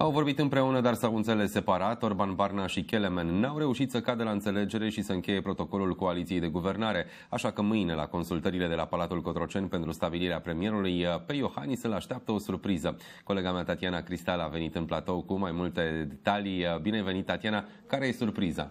Au vorbit împreună, dar s-au înțeles separat. Orban Barna și Kelemen n-au reușit să cadă la înțelegere și să încheie protocolul coaliției de guvernare, așa că mâine, la consultările de la Palatul Cotroceni pentru stabilirea premierului, pe Iohannis îl așteaptă o surpriză. Colega mea, Tatiana Cristal, a venit în platou cu mai multe detalii. Bine venit, Tatiana! Care e surpriza?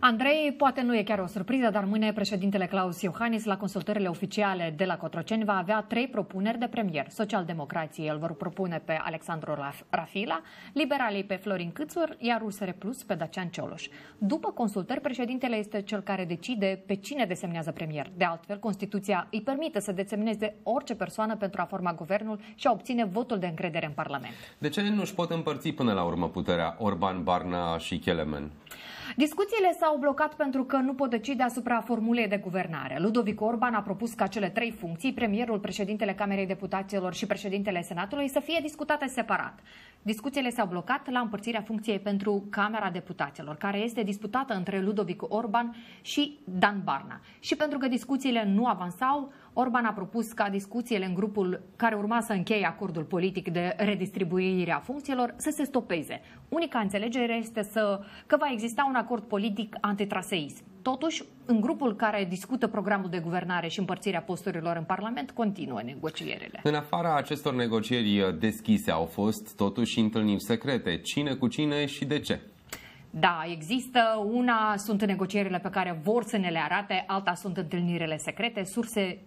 Andrei, poate nu e chiar o surpriză, dar mâine președintele Claus Iohannis la consultările oficiale de la Cotroceni va avea trei propuneri de premier. Socialdemocrații îl vor propune pe Alexandru Rafila, liberalii pe Florin Câțur, iar USR Plus pe Dacian Cioloș. După consultări, președintele este cel care decide pe cine desemnează premier. De altfel, Constituția îi permite să desemneze orice persoană pentru a forma guvernul și a obține votul de încredere în Parlament. De ce nu își pot împărți până la urmă puterea Orban, Barna și Chelemen? Discuțiile s-au blocat pentru că nu pot decide asupra formulei de guvernare. Ludovic Orban a propus ca cele trei funcții, premierul, președintele Camerei Deputaților și președintele Senatului, să fie discutate separat. Discuțiile s-au blocat la împărțirea funcției pentru Camera Deputaților, care este disputată între Ludovic Orban și Dan Barna. Și pentru că discuțiile nu avansau, Orban a propus ca discuțiile în grupul care urma să încheie acordul politic de redistribuire a funcțiilor să se stopeze. Unica înțelegere este să, că va exista un acord politic antitraseism. Totuși, în grupul care discută programul de guvernare și împărțirea posturilor în Parlament, continuă negocierile. În afara acestor negocieri uh, deschise au fost totuși întâlniri secrete. Cine cu cine și de ce? Da, există. Una sunt negocierile pe care vor să ne le arate, alta sunt întâlnirile secrete. Surse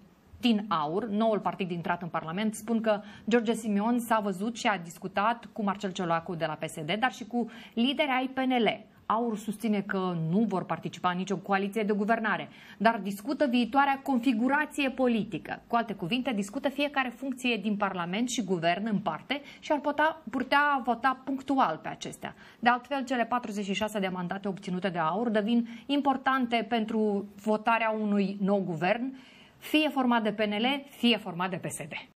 din Aur, noul partid intrat în Parlament, spun că George Simion s-a văzut și a discutat cu Marcel Ciolacu de la PSD, dar și cu lideri ai PNL. Aur susține că nu vor participa în nicio coaliție de guvernare, dar discută viitoarea configurație politică. Cu alte cuvinte, discută fiecare funcție din Parlament și Guvern în parte și ar putea, putea vota punctual pe acestea. De altfel, cele 46 de mandate obținute de Aur devin importante pentru votarea unui nou guvern fie format de PNL, fie format de PSD.